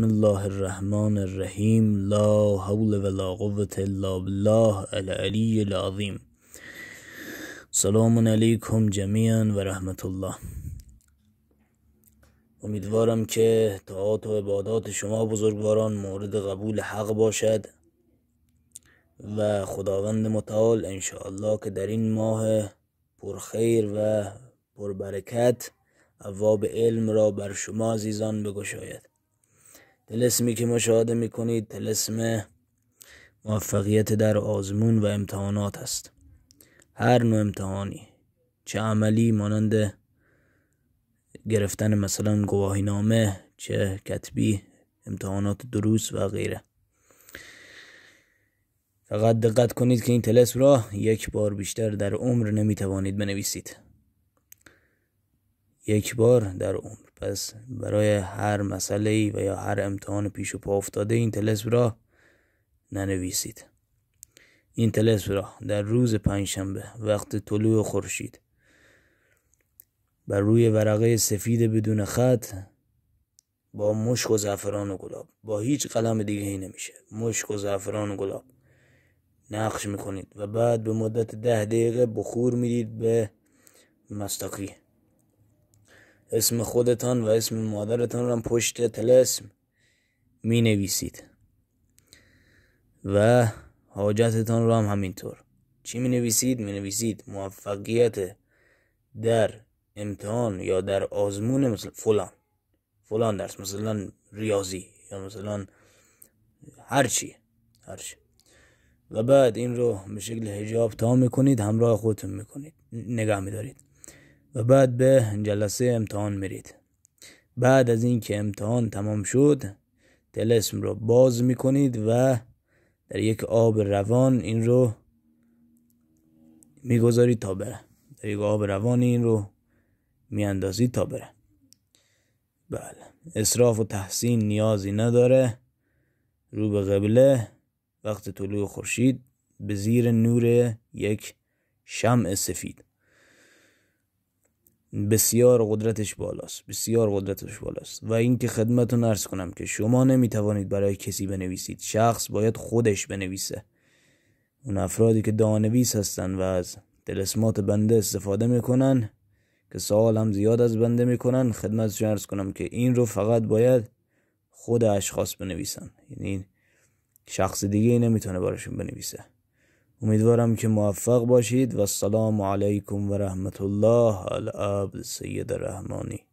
بسم الله الرحمن الرحیم لا حول ولا قوة الا بالله العلی العظیم سلام علیکم جمیعا و رحمت الله امیدوارم که طاعات و عبادات شما بزرگواران مورد قبول حق باشد و خداوند متعال انشاءالله که در این ماه پرخیر و پربرکت عواب علم را بر شما عزیزان بگشاید تلسمی که مشاهده می کنید تلسم موفقیت در آزمون و امتحانات است هر نوع امتحانی چه عملی مانند گرفتن مثلا گواهی نامه چه کتبی امتحانات دروس و غیره فقط دقت کنید که این تلسم را یک بار بیشتر در عمر نمی توانید بنویسید یک بار در عمر پس برای هر مسئله و یا هر امتحان پیش و پا افتاده این تلسم را ننویسید این تلسم را در روز پنجشنبه وقت طلوع خورشید بر روی ورقه سفید بدون خط با مشک و زعفران و گلاب با هیچ قلم دیگه ای نمیشه مشک و زعفران و گلاب نقش میکنید و بعد به مدت ده دقیقه بخور میدید به مستقی اسم خودتان و اسم مادرتان را پشت تلسم می نویسید و حاجتتان را هم همینطور چی می نویسید؟ می نویسید موفقیت در امتحان یا در آزمون مثل فلان فلان درس مثلا ریاضی یا مثلا هرچی هرچی و بعد این رو به شکل هجاب تا میکنید همراه خودتون میکنید نگه میدارید و بعد به جلسه امتحان میرید بعد از اینکه امتحان تمام شد تلسم رو باز میکنید و در یک آب روان این رو میگذارید تا بره در یک آب روان این رو میاندازید تا بره بله اصراف و تحسین نیازی نداره رو به قبله وقت طلوع خورشید به زیر نور یک شمع سفید بسیار قدرتش بالاست بسیار قدرتش بالاست و اینکه خدمتتون نرس کنم که شما نمیتوانید برای کسی بنویسید شخص باید خودش بنویسه اون افرادی که دانویس هستن و از دلسمات بنده استفاده میکنن که سوال هم زیاد از بنده میکنن رو عرض کنم که این رو فقط باید خود اشخاص بنویسن یعنی شخص دیگه نمیتونه براشون بنویسه امیدوارم که موفق باشید و السلام علیکم و رحمت الله العبد سید رحمانی